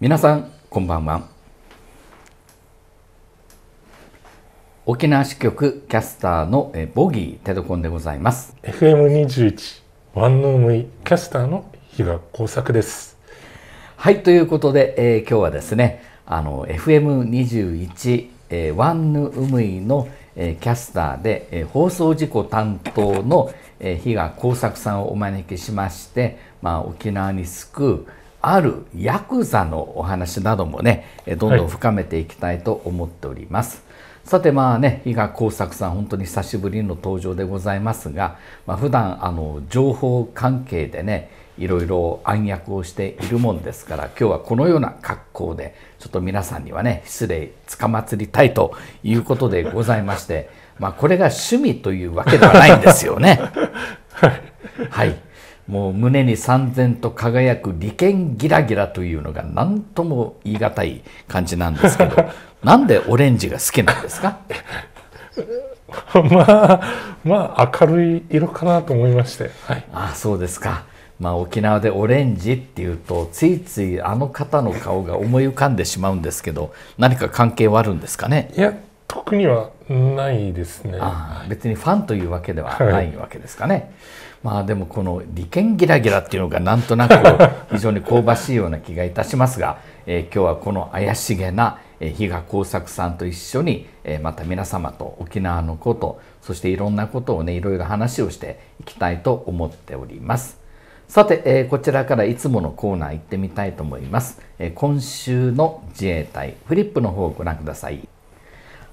皆さんこんばんは沖縄支局キャスターのボギーテドコンでございます FM21 ワンヌームイキャスターの日賀工作ですはいということで、えー、今日はですねあの FM21、えー、ワンヌウムイの、えー、キャスターで、えー、放送事故担当の、えー、日賀耕作さんをお招きしまして、まあ、沖縄に救うあるヤクザのお話などもねどんどん深めていきたいと思っております。はい、さてまあね比嘉耕作さん本当に久しぶりの登場でございますが、まあ、普段あの情報関係でねいろいろ暗躍をしているもんですから今日はこのような格好でちょっと皆さんにはね失礼つかまつりたいということでございまして、まあ、これが趣味というわけではないんですよね。はいもう胸に三千と輝く利権ギラギラというのが何とも言い難い感じなんですけど なんでオレンジが好きなんですか まあまあ明るい色かなと思いまして、はい、あそうですか、まあ、沖縄でオレンジっていうとついついあの方の顔が思い浮かんでしまうんですけど何か関係はあるんですかねいや特にはないですね別にファンというわけではないわけですかね、はいまあでもこの利権ギラギラっていうのがなんとなく非常に香ばしいような気がいたしますが、えー、今日はこの怪しげな比嘉耕作さんと一緒に、えー、また皆様と沖縄のことそしていろんなことをねいろいろ話をしていきたいと思っております。さて、えー、こちらからいつものコーナー行ってみたいと思います。え今週の自衛隊フリップの方をご覧ください。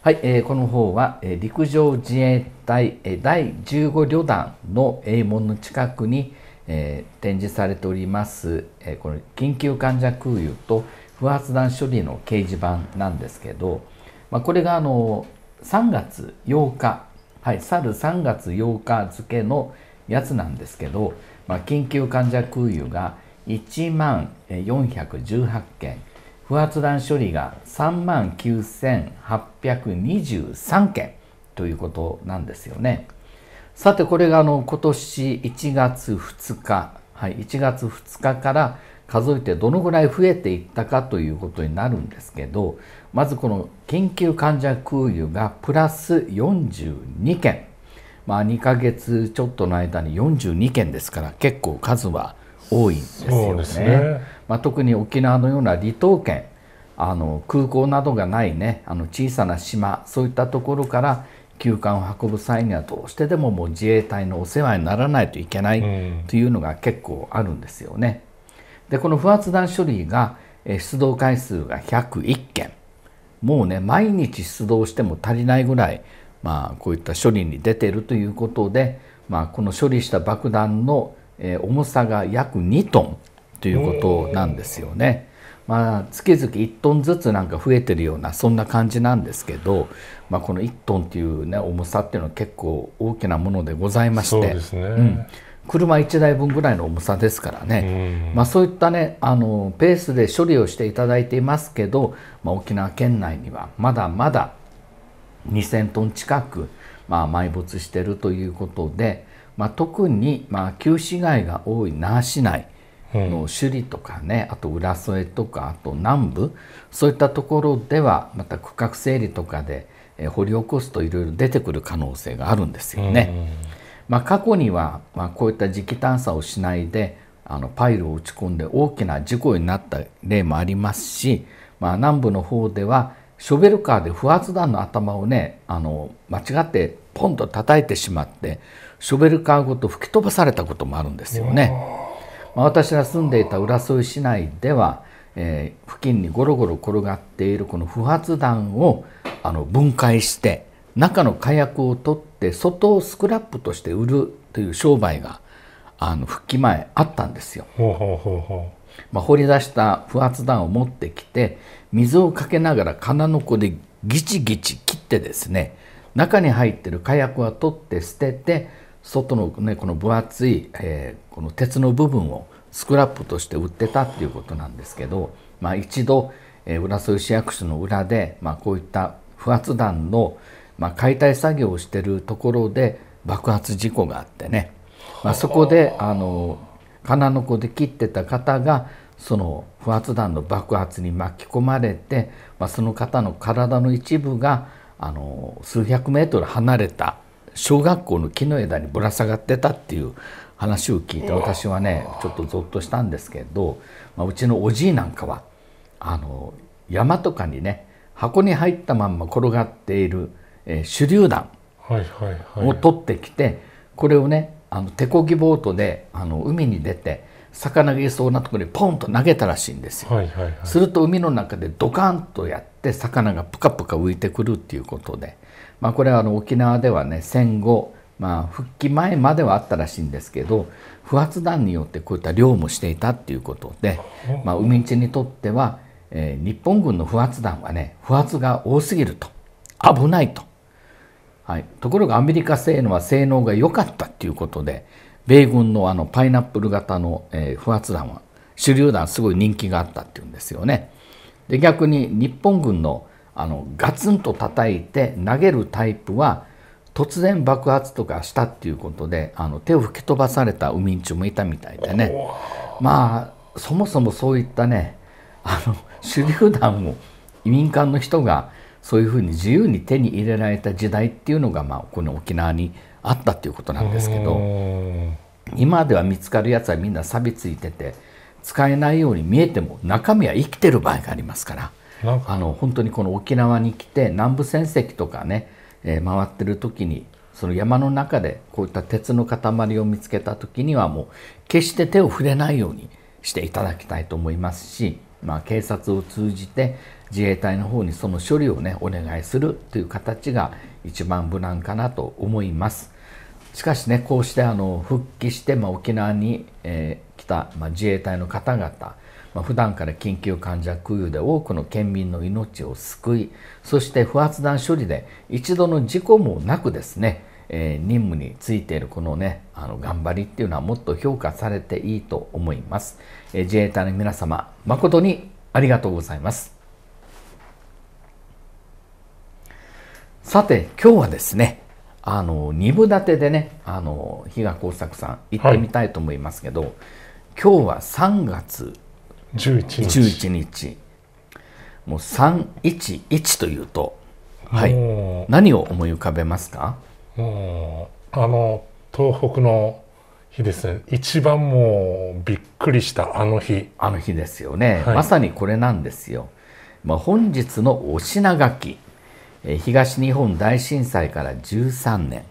はい、えー、この方は、えー、陸上自衛隊、えー、第15旅団の衛門の近くに、えー、展示されております、えー、この緊急患者空輸と不発弾処理の掲示板なんですけど、まあ、これがあの3月8日、はい、去る3月8日付のやつなんですけど、まあ、緊急患者空輸が1万418件不発弾処理が3万9823件ということなんですよね。さてこれがあの今年1月2日、はい、1月2日から数えてどのぐらい増えていったかということになるんですけどまずこの緊急患者空輸がプラス42件まあ2ヶ月ちょっとの間に42件ですから結構数は多いんですよね。まあ、特に沖縄のような離島県あの空港などがないねあの小さな島そういったところから休館を運ぶ際にはどうしてでももう自衛隊のお世話にならないといけないというのが結構あるんですよね。でこの不発弾処理が出動回数が101件もうね毎日出動しても足りないぐらい、まあ、こういった処理に出ているということで、まあ、この処理した爆弾の重さが約2トンということなんですよね。まあ、月々1トンずつなんか増えてるようなそんな感じなんですけど、まあ、この1トンっていう、ね、重さっていうのは結構大きなものでございまして、ねうん、車1台分ぐらいの重さですからね、まあ、そういった、ね、あのペースで処理をしていただいていますけど、まあ、沖縄県内にはまだまだ2,000トン近く、まあ、埋没しているということで、まあ、特に、まあ、旧市街が多い那覇市内の首里とかね、あと浦添とかあと南部そういったところではまた区画整理とかで掘り起こすといろいろ出てくる可能性があるんですよね。まあ、過去には、まあ、こういった磁気探査をしないであのパイルを打ち込んで大きな事故になった例もありますし、まあ、南部の方ではショベルカーで不発弾の頭をねあの間違ってポンと叩いてしまってショベルカーごと吹き飛ばされたこともあるんですよね。まあ、私が住んでいた浦添市内では、えー、付近にゴロゴロ転がっているこの不発弾をあの分解して中の火薬を取って外をスクラップとして売るという商売があの復帰前あったんですよ。ほうほうほうほうまあ、掘り出した不発弾を持ってきて水をかけながら金の子でギチギチ切ってですね中に入ってる火薬は取って捨てて外のねこの分厚い、えー、この鉄の部分をスクラップとして売ってたっていうことなんですけど、まあ、一度、えー、浦添市役所の裏で、まあ、こういった不発弾の、まあ、解体作業をしてるところで爆発事故があってね、まあ、そこであの金の子で切ってた方がその不発弾の爆発に巻き込まれて、まあ、その方の体の一部があの数百メートル離れた小学校の木の枝にぶら下がってたっていう話を聞いて私はねちょっとぞっとしたんですけど、まあ、うちのおじいなんかはあの山とかにね箱に入ったまんま転がっている、えー、手榴弾を取ってきて、はいはいはい、これをねあの手こぎボートであの海に出て魚がいそうなところにポンと投げたらしいんですよ、はいはいはい、すると海の中でドカンとやって魚がプカプカ浮いてくるっていうことでまあ、これはあの沖縄ではね戦後、まあ、復帰前まではあったらしいんですけど不発弾によってこういった漁もしていたっていうことで、まあ、海地にとっては、えー、日本軍の不発弾はね不発が多すぎると危ないと、はい、ところがアメリカ製のは性能が良かったっていうことで米軍のあのパイナップル型の、えー、不発弾は手榴弾すごい人気があったっていうんですよね。で逆に日本軍のあのガツンと叩いて投げるタイプは突然爆発とかしたっていうことであの手を吹き飛ばされたウミンチュもいたみたいでねまあそもそもそういったねあの手榴弾を民間の人がそういうふうに自由に手に入れられた時代っていうのが、まあ、この沖縄にあったっていうことなんですけど今では見つかるやつはみんな錆びついてて使えないように見えても中身は生きてる場合がありますから。あの本当にこの沖縄に来て南部戦績とかね、えー、回ってる時にその山の中でこういった鉄の塊を見つけた時にはもう決して手を触れないようにしていただきたいと思いますし、まあ、警察を通じて自衛隊の方にその処理をねお願いするという形が一番無難かなと思います。しかしねこうしてあの復帰して、まあ、沖縄に、えー、来た、まあ、自衛隊の方々まあ、普段から緊急患者空輸で多くの県民の命を救いそして不発弾処理で一度の事故もなくですね、えー、任務についているこのねあの頑張りっていうのはもっと評価されていいと思います、えー、自衛隊の皆様誠にありがとうございますさて今日はですねあの二部立てでねあの日嘉耕作さん行ってみたいと思いますけど、はい、今日は3月11日 ,11 日もう311というと、はい、何を思い浮かべますかもうあの東北の日ですね一番もうびっくりしたあの日あの日ですよね、はい、まさにこれなんですよ、まあ、本日のお品書き東日本大震災から13年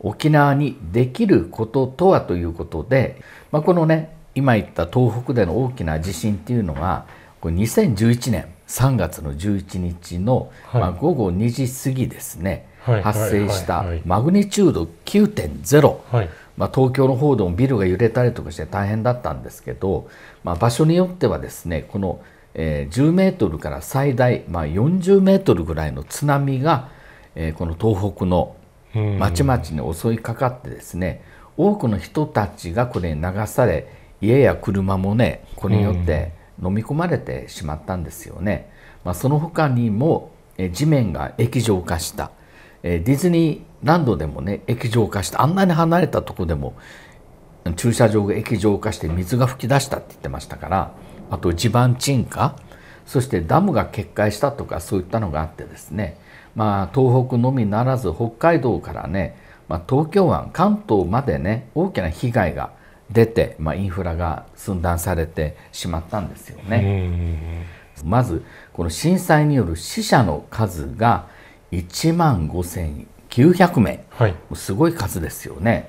沖縄にできることとはということで、まあ、このね今言った東北での大きな地震っていうのは2011年3月の11日の、はい、まあ、午後2時過ぎですね、はい、発生したマグニチュード9.0、はい、まあ、東京の方でもビルが揺れたりとかして大変だったんですけど、まあ、場所によってはですねこの、えー、10メートルから最大、まあ、40メートルぐらいの津波が、えー、この東北の町々に襲いかかってですね多くの人たちがこれに流され家や車もねこれによって飲み込まれてしまったんですよね、まあ、その他にも地面が液状化したディズニーランドでもね液状化したあんなに離れたとこでも駐車場が液状化して水が噴き出したって言ってましたからあと地盤沈下そしてダムが決壊したとかそういったのがあってですねまあ東北のみならず北海道からね、まあ、東京湾関東までね大きな被害が出て、まあ、インフラが寸断されてしまったんですよね。まずこの震災による死者の数が1万5900名、はい、すごい数ですよね。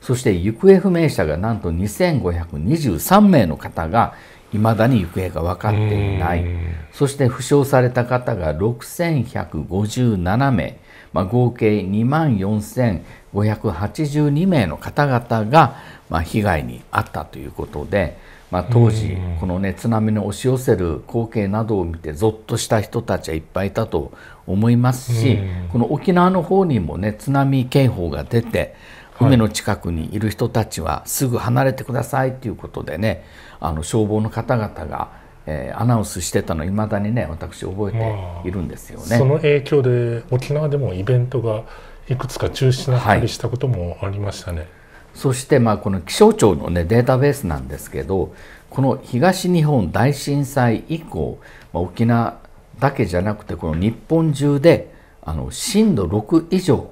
そして行方不明者がなんと2523名の方がいまだに行方が分かっていないそして負傷された方が6157名、まあ、合計2万4582名の方々がまあ、被害に遭ったということで、まあ、当時この、ね、津波の押し寄せる光景などを見てぞっとした人たちはいっぱいいたと思いますしこの沖縄の方にも、ね、津波警報が出て海の近くにいる人たちはすぐ離れてくださいということでねあの消防の方々が、えー、アナウンスしてたのいまだにね私覚えているんですよね。その影響で沖縄でもイベントがいくつか中止になったりしたこともありましたね。はいそしてまあこの気象庁の、ね、データベースなんですけどこの東日本大震災以降、まあ、沖縄だけじゃなくてこの日本中であの震度6以上、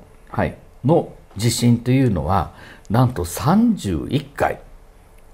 の地震というのはなんと31回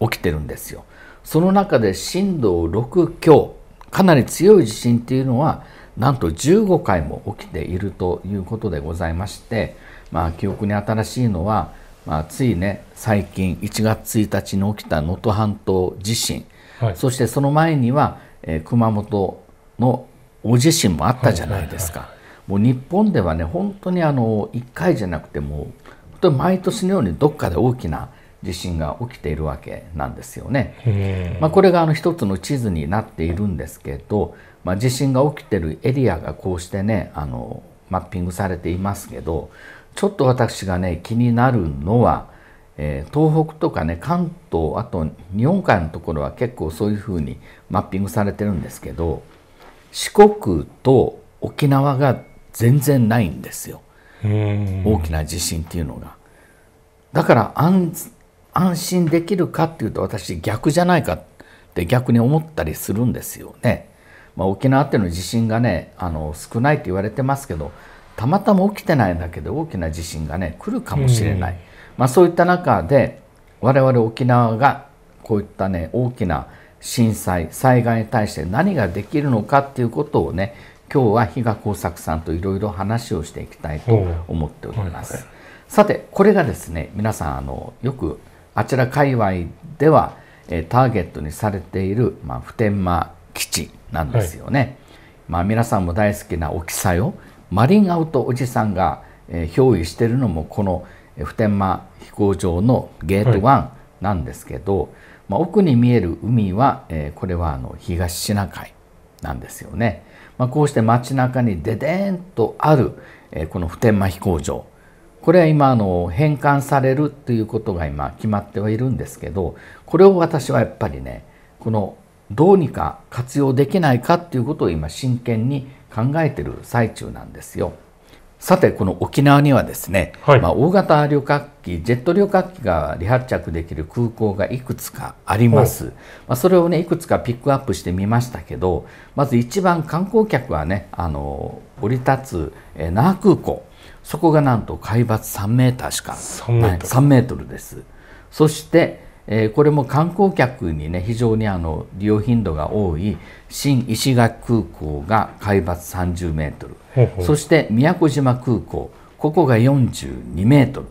起きてるんですよ。その中で震度6強かなり強い地震っていうのはなんと15回も起きているということでございまして、まあ、記憶に新しいのはまあ、ついね最近1月1日に起きた能登半島地震、はい、そしてその前には、えー、熊本の大地震もあったじゃないですか、はいはいはい、もう日本ではね本当にあの1回じゃなくてもう本当に毎年のようにどっかで大きな地震が起きているわけなんですよね。まあ、これがあの一つの地図になっているんですけど、まあ、地震が起きてるエリアがこうしてねあのマッピングされていますけどちょっと私がね気になるのは、えー、東北とかね関東あと日本海のところは結構そういうふうにマッピングされてるんですけど四国と沖縄が全然ないんですよ大きな地震っていうのが。だから安安心できるかっていうと私逆じゃないかって逆に思ったりするんですよね。まあ、沖縄っていうのは地震がねあの少ないって言われてますけどたまたま起きてないんだけど大きな地震がね来るかもしれない、うん、まあ、そういった中で我々沖縄がこういったね大きな震災災害に対して何ができるのかっていうことをね今日は比嘉耕作さんといろいろ話をしていきたいと思っております。はい、さてこれがですね皆さんあのよくあちら界隈では、えターゲットにされている、まあ、普天間基地なんですよね。はい、まあ、皆さんも大好きな沖さよマリンアウトおじさんが、え憑依してるのもこの普天間飛行場のゲート1なんですけど、はい、まあ、奥に見える海は、えー、これはあの東シナ海なんですよね。まあ、こうして街中にででんとある、えー、この普天間飛行場これは今あの返還されるということが今決まってはいるんですけどこれを私はやっぱりねこのどうにか活用できないかということを今真剣に考えてる最中なんですよ。さてこの沖縄にはですね、はい、まあ、大型旅客機ジェット旅客機が離発着できる空港がいくつかあります、まあ、それをねいくつかピックアップしてみましたけどまず一番観光客はねあの降り立つ、え那覇空港そこがなんと海抜3メーターしかなメーい、3メートルですそしてえー、これも観光客にね非常にあの利用頻度が多い新石垣空港が海抜30メートルそして宮古島空港ここが42メートル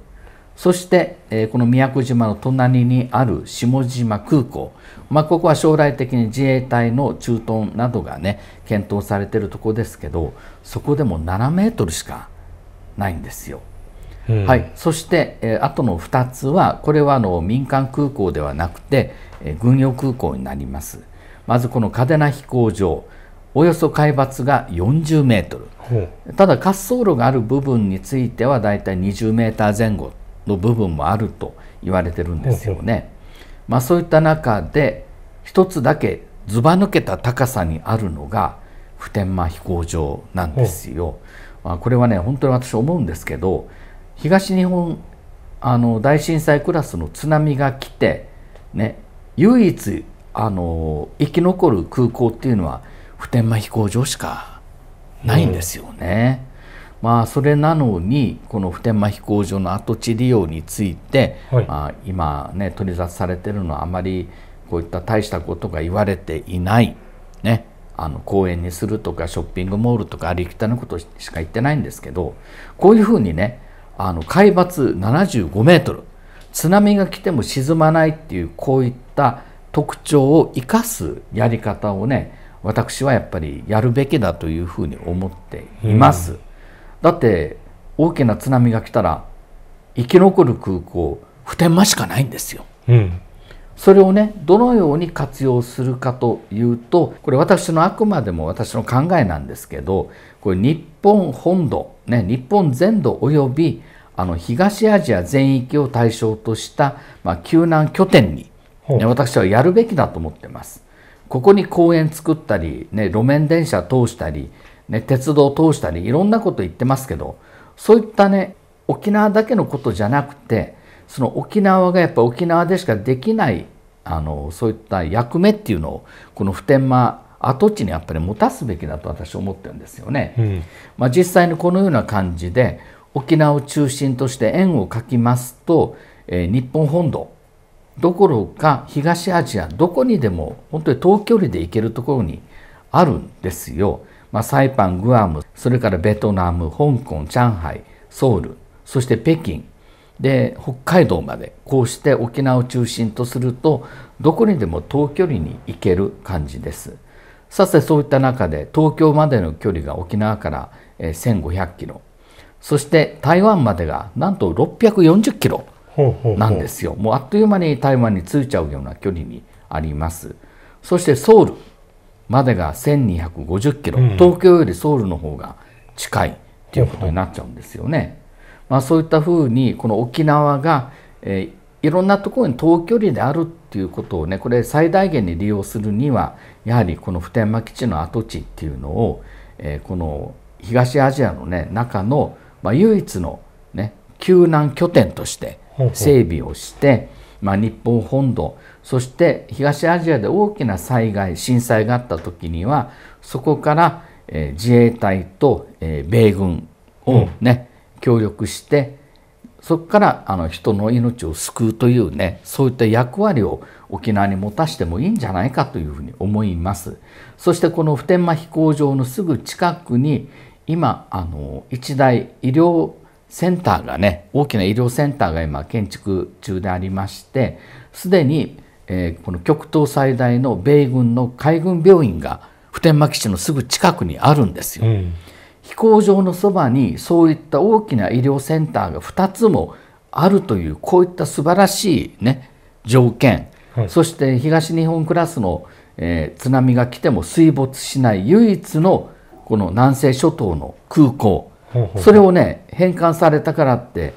そして、えー、この宮古島の隣にある下島空港、まあ、ここは将来的に自衛隊の駐屯などがね検討されているところですけどそこでも7メートルしかないんですよ。はい、そして、えー、あとの2つはこれはあの民間空港ではなくて、えー、軍用空港になりますまずこの嘉手納飛行場およそ海抜が40メートルただ滑走路がある部分についてはだいたい20メーター前後の部分もあると言われてるんですよね。まあ、そういった中で一つだけずば抜けた高さにあるのが普天間飛行場なんですよ。まあ、これはね本当に私思うんですけど東日本あの大震災クラスの津波が来て、ね、唯一あの生き残る空港っていうのは普天間飛行場しかないんですよね。うん、まあ、それなのにこの普天間飛行場の跡地利用について、はい、まあ、今ね取り沙汰されてるのはあまりこういった大したことが言われていない、ね、あの公園にするとかショッピングモールとかありきたなことしか言ってないんですけどこういうふうにねあの海抜75メートル津波が来ても沈まないっていうこういった特徴を生かすやり方をね私はやっぱりやるべきだというふうに思っています。うん、だって大きな津波が来たら生き残る空港普天間しかないんですよ。うん、それをねどのように活用するかというとこれ私のあくまでも私の考えなんですけどこれ日本本土、ね、日本全土およびあの東アジア全域を対象とした、まあ、救難拠点に、ね、私はやるべきだと思ってます。ここに公園作ったり、ね、路面電車通したり、ね、鉄道通したりいろんなこと言ってますけどそういったね沖縄だけのことじゃなくてその沖縄がやっぱ沖縄でしかできないあのそういった役目っていうのをこの普天間跡地にやっぱり持たすべきだと私は思ってるんですよね。うん、まあ、実際にこのような感じで沖縄を中心として円を描きますと、えー、日本本土どころか東アジアどこにでも本当に遠距離で行けるところにあるんですよ。まあ、サイパングアムそれからベトナム香港上海ソウルそして北京で北海道までこうして沖縄を中心とするとどこにでも遠距離に行ける感じですさてそういった中で東京までの距離が沖縄から1500キロそして台湾までがなんと640キロなんですよもうあっという間に台湾に着いちゃうような距離にありますそしてソウルまでが1250キロ、うん、東京よりソウルの方が近いということになっちゃうんですよね。まあ、そういったふうにこの沖縄が、えー、いろんなところに遠距離であるっていうことをねこれ最大限に利用するにはやはりこの普天間基地の跡地っていうのを、えー、この東アジアの、ね、中の、まあ、唯一の、ね、救難拠点として整備をして、まあ、日本本土そして東アジアで大きな災害震災があった時にはそこから、えー、自衛隊と、えー、米軍をね、うん協力してそこからあの人の命を救うというねそういった役割を沖縄に持たしてもいいんじゃないかというふうに思いますそしてこの普天間飛行場のすぐ近くに今あの一大医療センターがね大きな医療センターが今建築中でありましてすでに、えー、この極東最大の米軍の海軍病院が普天間基地のすぐ近くにあるんですよ。うん飛行場のそばにそういった大きな医療センターが2つもあるというこういった素晴らしい、ね、条件、はい、そして東日本クラスの、えー、津波が来ても水没しない唯一のこの南西諸島の空港、それをね返還されたからって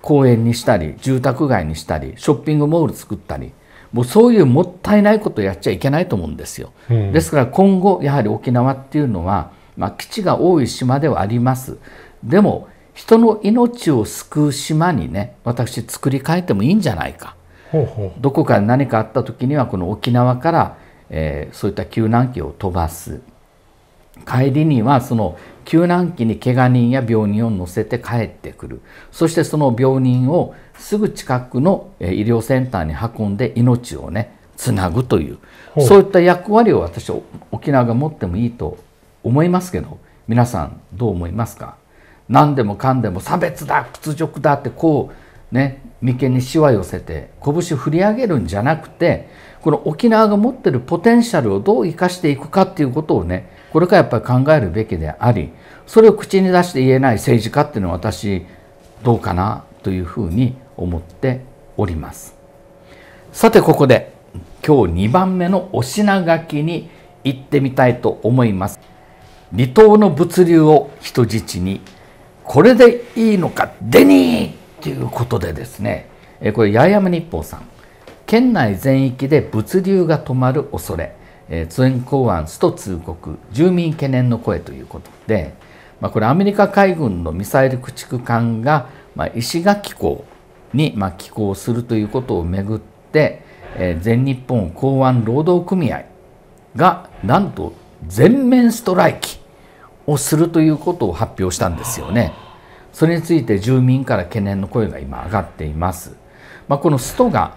公園にしたり住宅街にしたりショッピングモール作ったりもうそういうもったいないことをやっちゃいけないと思うんですよ。うん、ですから今後やはり沖縄っていうのはまあ、基地が多い島ではあります。でも人の命を救う島にね私作り変えてもいいんじゃないかほうほうどこか何かあった時にはこの沖縄から、えー、そういった救難機を飛ばす帰りにはその救難機にけが人や病人を乗せて帰ってくるそしてその病人をすぐ近くの医療センターに運んで命をねつなぐというそういった役割を私は沖縄が持ってもいいと思いますけど皆さんどう思いますか何でもかんでも差別だ屈辱だってこうね眉間にしわ寄せて拳振り上げるんじゃなくてこの沖縄が持ってるポテンシャルをどう生かしていくかっていうことをねこれからやっぱり考えるべきでありそれを口に出して言えない政治家っていうのは私どうかなというふうに思っておりますさてここで今日2番目のお品書きに行ってみたいと思います離島の物流を人質にこれでいいのかデニーということでですねこれ八重山日報さん県内全域で物流が止まる恐れ通園港湾スト通告住民懸念の声ということで、まあ、これアメリカ海軍のミサイル駆逐艦が、まあ、石垣港に、まあ、寄港するということをめぐって、全日本港湾労働組合がなんと全面ストライキをするということを発表したんですよね。それについて住民から懸念の声が今上がっています。まあ、このストが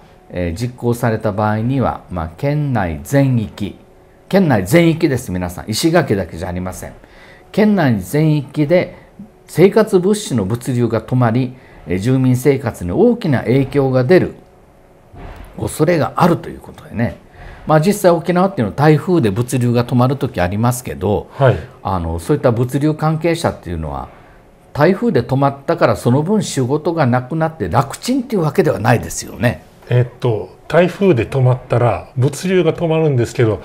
実行された場合には、まあ、県内全域県内全域です皆さん石垣だけじゃありません県内全域で生活物資の物流が止まり住民生活に大きな影響が出る恐れがあるということでねまあ、実際沖縄っていうのは台風で物流が止まる時ありますけど、はい、あのそういった物流関係者っていうのは台風で止まったからその分仕事がなくなって楽ちんっていうわけではないですよね。えー、っと台風で止まったら物流が止まるんですけど、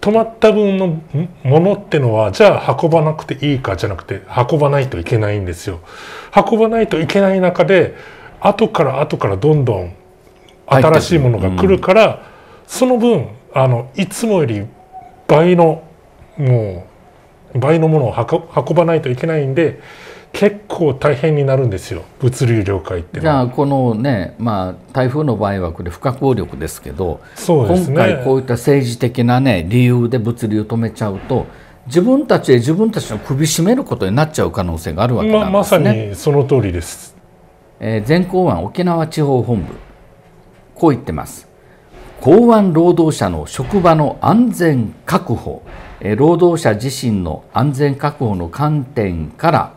止まった分のものってのはじゃあ運ばなくていいかじゃなくて運ばないといけないんですよ。運ばないといけない中で後から後からどんどん新しいものが来るから、その分あのいつもより倍のもう倍のものを運ばないといけないんで結構大変になるんですよ物流業界ってじゃあこのね、まあ、台風の場合はこれ不可抗力ですけど、ね、今回こういった政治的な、ね、理由で物流を止めちゃうと自分たちで自分たちの首絞めることになっちゃう可能性があるわけなんですね、ままさにその通りです、えー、全港湾沖縄地方本部こう言ってます港湾労働者の職場の安全確保、労働者自身の安全確保の観点から、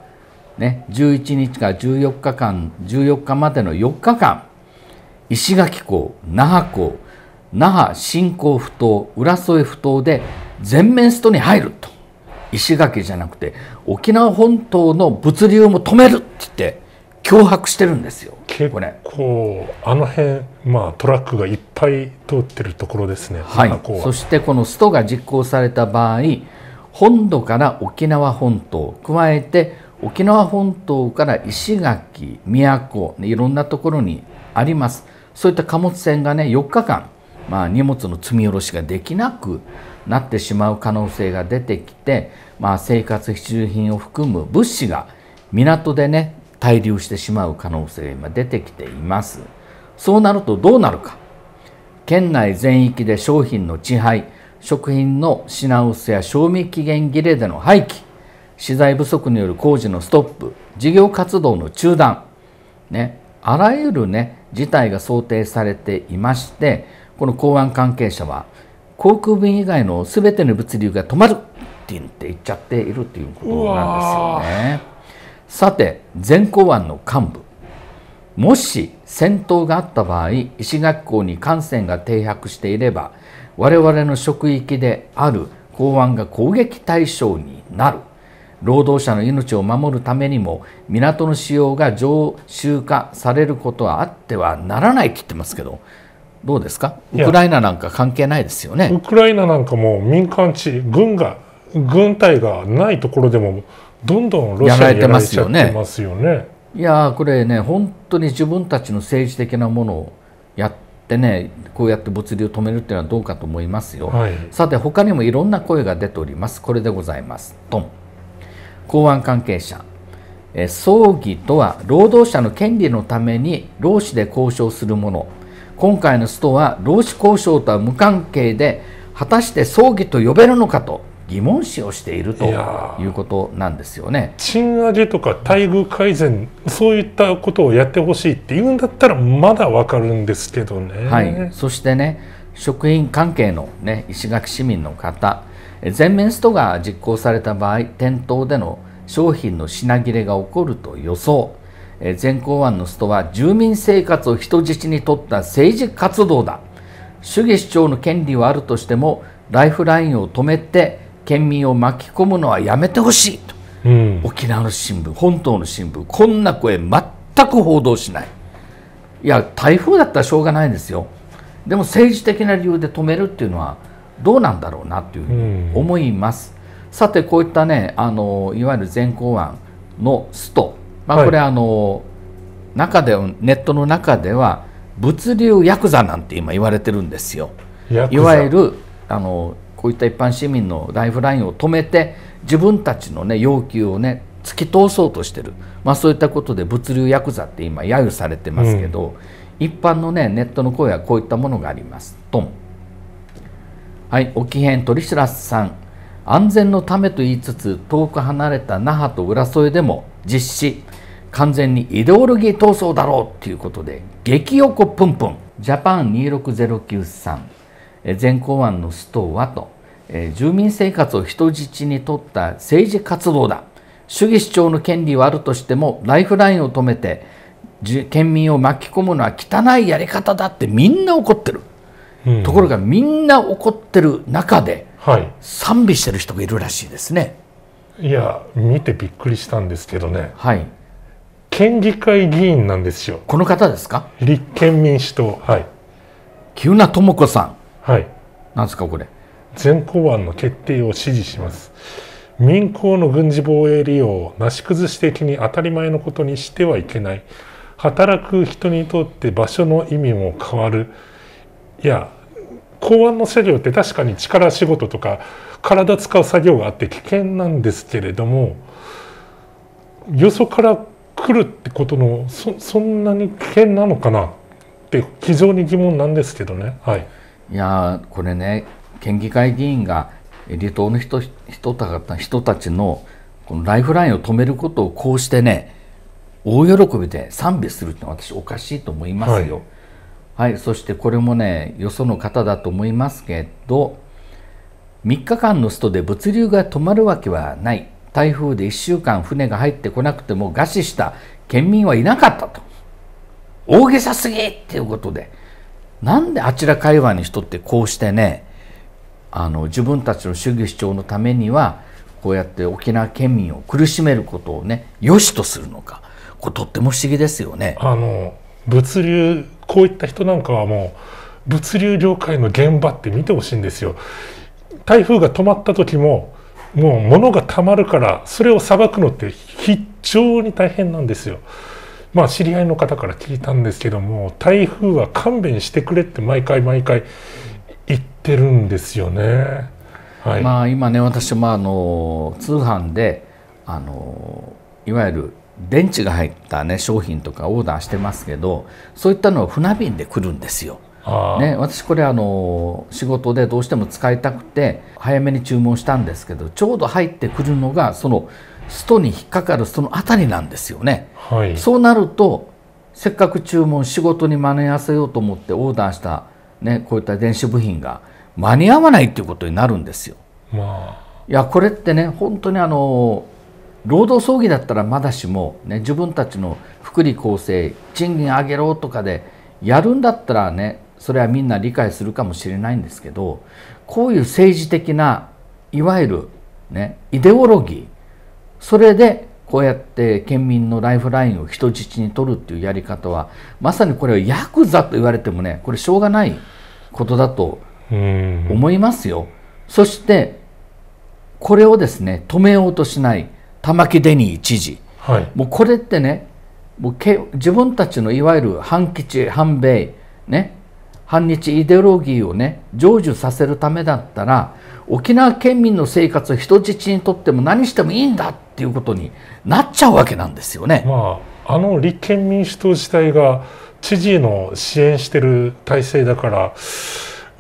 ね、11日から14日間、14日までの4日間、石垣港、那覇港、那覇新港埠頭、浦添埠頭で全面ストに入ると。石垣じゃなくて沖縄本島の物流も止めるって言って脅迫してるんですよ。結構あの辺、まあ、トラックがいっぱい通ってるところですね、はい、そしてこのストが実行された場合本土から沖縄本島加えて沖縄本島から石垣宮古いろんなところにありますそういった貨物船がね4日間、まあ、荷物の積み下ろしができなくなってしまう可能性が出てきて、まあ、生活必需品を含む物資が港でね滞留してしまう可能性が今出てきていますそうなるとどうなるか県内全域で商品の遅配食品の品薄や賞味期限切れでの廃棄資材不足による工事のストップ事業活動の中断、ね、あらゆる、ね、事態が想定されていましてこの港湾関係者は航空便以外の全ての物流が止まるって言って言っちゃっているということなんですよね。さて善光湾の幹部もし戦闘があった場合石垣港に艦船が停泊していれば我々の職域である港湾が攻撃対象になる労働者の命を守るためにも港の使用が常習化されることはあってはならないって言ってますけどどうですかウクライナなんか関係ないですよねウクライナなんかも民間地軍が軍隊がないところでもどんどんロシアにやられてますよね。よねいやこれね本当に自分たちの政治的なものをやってねこうやって物流を止めるっていうのはどうかと思いますよ。はい、さて他にもいろんな声が出ておりますこれでございます。とン公安関係者葬儀とは労働者の権利のために労使で交渉するもの今回のストは労使交渉とは無関係で果たして葬儀と呼べるのかと疑問視をしているということなんですよね賃上げとか待遇改善そういったことをやってほしいっていうんだったらまだわかるんですけどね、はい、そしてね食品関係の、ね、石垣市民の方全面ストが実行された場合店頭での商品の品切れが起こると予想全港湾のストは住民生活を人質にとった政治活動だ主義主張の権利はあるとしてもライフラインを止めて県民を巻き込むのはやめてほしいと、うん、沖縄の新聞本島の新聞こんな声全く報道しないいや台風だったらしょうがないんですよでも政治的な理由で止めるっていうのはどうなんだろうなというふうに思います、うん、さてこういったねあのいわゆる全公案のスト、まあ、これ、はい、あの中でネットの中では物流ヤクザなんて今言われてるんですよいわゆるあのこういった一般市民のライフラインを止めて自分たちのね要求をね突き通そうとしてる、まあ、そういったことで物流ヤクザって今揶揄されてますけど、うん、一般のねネットの声はこういったものがあります。トンはい沖編取調さん安全のためと言いつつ遠く離れた那覇と浦添でも実施完全にイデオロギー闘争だろうっていうことで激横プンプンジャパン26093全港湾のストーはとえ住民生活を人質に取った政治活動だ主義主張の権利はあるとしてもライフラインを止めて県民を巻き込むのは汚いやり方だってみんな怒ってる、うん、ところがみんな怒ってる中で、はい、賛美してる人がいるらしいですねいや見てびっくりしたんですけどねはい県議会議員なんですよこの方ですか立憲民主党はい急な智子さんはいなんですかこれ全公案の決定を支持します民港の軍事防衛利用をなし崩し的に当たり前のことにしてはいけない働く人にとって場所の意味も変わるいや公安の作業って確かに力仕事とか体使う作業があって危険なんですけれどもよそから来るってことのそそんなに危険なのかなって非常に疑問なんですけどね。はい、いやこれね県議会議員が離島の人人たちのこのライフラインを止めることをこうしてね大喜びで賛美するってのは私おかしいと思いますよ。はい、はい、そしてこれもねよその方だと思いますけど3日間のストで物流が止まるわけはない台風で1週間船が入ってこなくても餓死した県民はいなかったと大げさすぎっていうことでなんであちら会話の人ってこうしてねあの自分たちの主義主張のためにはこうやって沖縄県民を苦しめることをね良しとするのかこれとっても不思議ですよね。あの物流こういった人なんかはもう物流業界の現場って見てほしいんですよ。台風が止まった時ももう物が溜まるからそれをさばくのって非常に大変なんですよ。まあ知り合いの方から聞いたんですけども台風は勘弁してくれって毎回毎回行ってるんですよね。はい、まあ今ね私まああの通販であのいわゆる電池が入ったね商品とかオーダーしてますけどそういったのは船便で来るんですよ。ね、私これあの仕事でどうしても使いたくて早めに注文したんですけどちょうど入ってくるのがそのストに引っかかるその辺りなんですよね、はい、そうなるとせっかく注文仕事に真似合わせようと思ってオーダーしたね、こういった電子部品が間に合わないっていうことになるんですよ。まあ、いやこれってね本当にあの労働争議だったらまだしも、ね、自分たちの福利厚生賃金上げろとかでやるんだったらねそれはみんな理解するかもしれないんですけどこういう政治的ないわゆる、ね、イデオロギーそれでこうやって県民のライフラインを人質に取るっていうやり方はまさにこれはヤクザと言われてもねこれしょうがないことだと思いますよ。そしてこれをですね止めようとしない玉城デニー知事、はい、もうこれってねもうけ自分たちのいわゆる反基地反米ね反日イデオロギーをね成就させるためだったら沖縄県民の生活を人質にとっても何してもいいんだっていうことになっちゃうわけなんですよね。まあ、あの立憲民主党自体が知事の支援してる体制だから、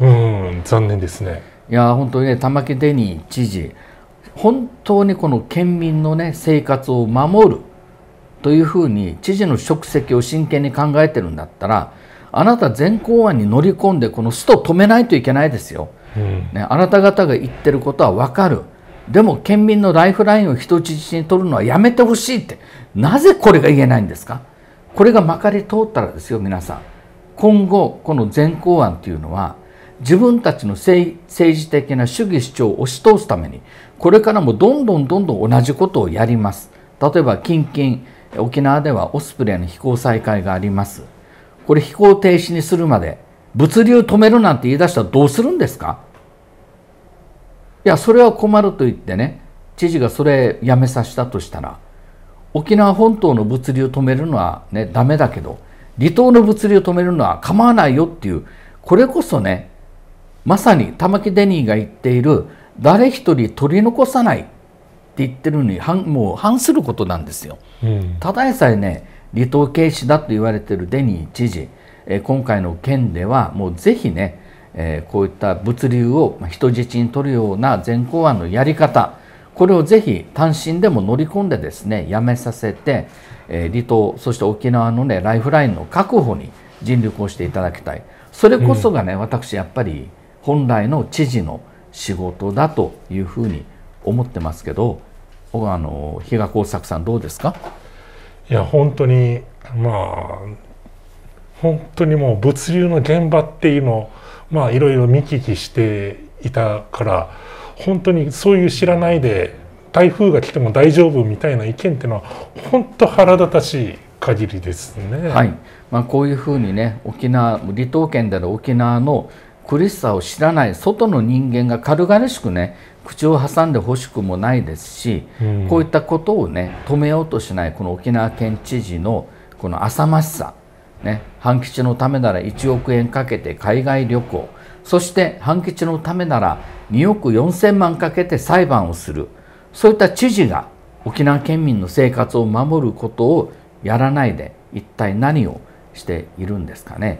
うん、残念ですね。いや本当にね玉城デニー知事本当にこの県民のね生活を守るというふうに知事の職責を真剣に考えてるんだったらあなた全公安に乗り込んでこのストを止めないといけないですよ、うん、ね、あなた方が言ってることは分かるでも県民のライフラインを人質に取るのはやめてほしいってなぜこれが言えないんですかこれがまかり通ったらですよ皆さん今後この全公案というのは自分たちの政治的な主義主張を押し通すためにこれからもどんどんどんどん同じことをやります例えば近々沖縄ではオスプレイの飛行再開がありますこれ飛行停止にするまで物流止めるなんて言い出したらどうするんですかいや、それは困ると言ってね、知事がそれやめさせたとしたら、沖縄本島の物流を止めるのはね、ダメだけど、離島の物流を止めるのは構わないよっていう、これこそね、まさに玉城デニーが言っている、誰一人取り残さないって言ってるのに反もう反することなんですよ、うん、ただでさえね離島軽視だと言われてるデニー知事、え今回の件ではもうぜひねえー、こういった物流を人質に取るような全公案のやり方これをぜひ単身でも乗り込んでですねやめさせて、えー、離島そして沖縄のねライフラインの確保に尽力をしていただきたいそれこそがね、うん、私やっぱり本来の知事の仕事だというふうに思ってますけどあの比耕作さんどうですかいや本当にまあ本当にもう物流の現場っていうのをまあいろいろ見聞きしていたから本当にそういう知らないで台風が来ても大丈夫みたいな意見っていうのは本当腹立たしい限りですね。はいまあ、こういうふうにね沖縄離島県である沖縄の苦しさを知らない外の人間が軽々しくね口を挟んでほしくもないですし、うん、こういったことをね止めようとしないこの沖縄県知事のこの浅ましさね、半吉のためなら1億円かけて海外旅行そして半吉のためなら2億4,000万かけて裁判をするそういった知事が沖縄県民の生活を守ることをやらないで一体何をしているんですかね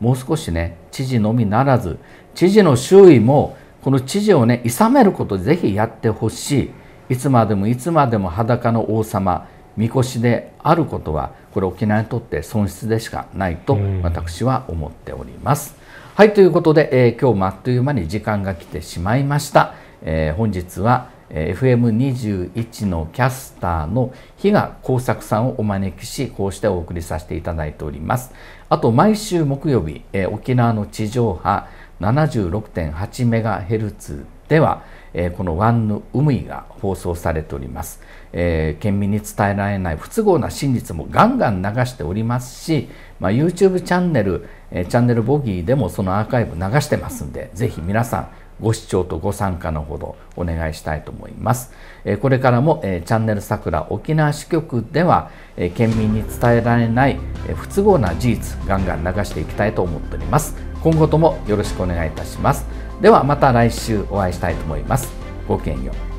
もう少しね知事のみならず知事の周囲もこの知事をねいめることぜひやってほしいいつまでもいつまでも裸の王様みこしであることはこれ沖縄にとって損失でしかないと私は思っております。はいということで、えー、今日もあっという間に時間が来てしまいました。えー、本日は、FM21 のキャスターの比嘉耕作さんをお招きしこうしてお送りさせていただいております。あと毎週木曜日、沖縄の地上波 76.8MHz では、えこのワの海が放送されております、えー、県民に伝えられない不都合な真実もガンガン流しておりますし、まあ、YouTube チャンネル、えチャンネルボギーでもそのアーカイブ流してますんで是非皆さんご視聴とご参加のほどお願いしたいと思います。これからもチャンネルさくら沖縄支局では県民に伝えられない不都合な事実ガンガン流していきたいと思っております。今後ともよろしくお願いいたします。ではまた来週お会いしたいと思いますごきげんよう